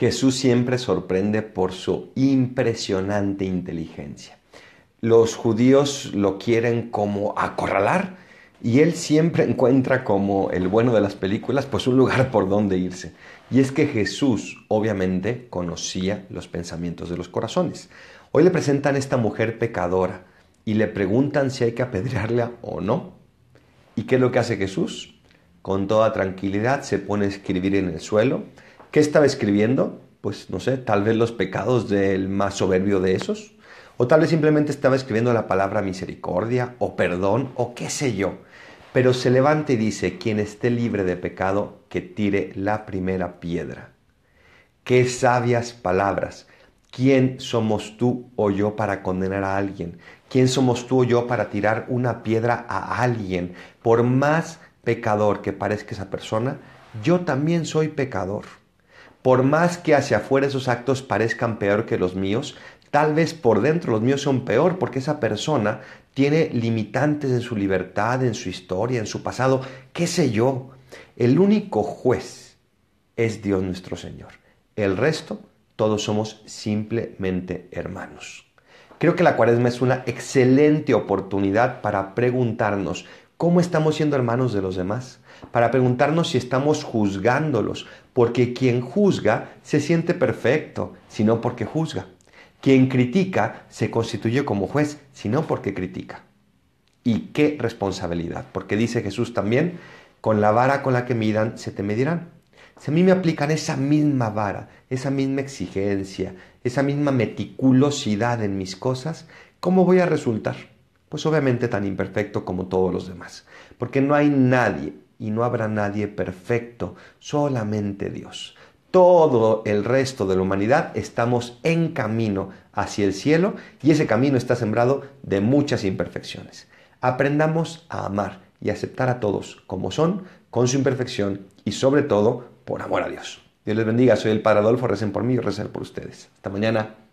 Jesús siempre sorprende por su impresionante inteligencia. Los judíos lo quieren como acorralar y él siempre encuentra como el bueno de las películas, pues un lugar por donde irse. Y es que Jesús obviamente conocía los pensamientos de los corazones. Hoy le presentan a esta mujer pecadora y le preguntan si hay que apedrearla o no. ¿Y qué es lo que hace Jesús? Con toda tranquilidad se pone a escribir en el suelo ¿Qué estaba escribiendo? Pues no sé, tal vez los pecados del más soberbio de esos. O tal vez simplemente estaba escribiendo la palabra misericordia o perdón o qué sé yo. Pero se levanta y dice, quien esté libre de pecado, que tire la primera piedra. Qué sabias palabras. ¿Quién somos tú o yo para condenar a alguien? ¿Quién somos tú o yo para tirar una piedra a alguien? Por más pecador que parezca esa persona, yo también soy pecador. Por más que hacia afuera esos actos parezcan peor que los míos, tal vez por dentro los míos son peor porque esa persona tiene limitantes en su libertad, en su historia, en su pasado, qué sé yo. El único juez es Dios nuestro Señor. El resto, todos somos simplemente hermanos. Creo que la cuaresma es una excelente oportunidad para preguntarnos ¿Cómo estamos siendo hermanos de los demás? Para preguntarnos si estamos juzgándolos, porque quien juzga se siente perfecto, sino porque juzga. Quien critica se constituye como juez, sino porque critica. Y qué responsabilidad, porque dice Jesús también, con la vara con la que midan, se te medirán. Si a mí me aplican esa misma vara, esa misma exigencia, esa misma meticulosidad en mis cosas, ¿cómo voy a resultar? Pues obviamente tan imperfecto como todos los demás, porque no hay nadie y no habrá nadie perfecto, solamente Dios. Todo el resto de la humanidad estamos en camino hacia el cielo y ese camino está sembrado de muchas imperfecciones. Aprendamos a amar y aceptar a todos como son, con su imperfección y sobre todo por amor a Dios. Dios les bendiga, soy el Padre Adolfo, recen por mí y recen por ustedes. Hasta mañana.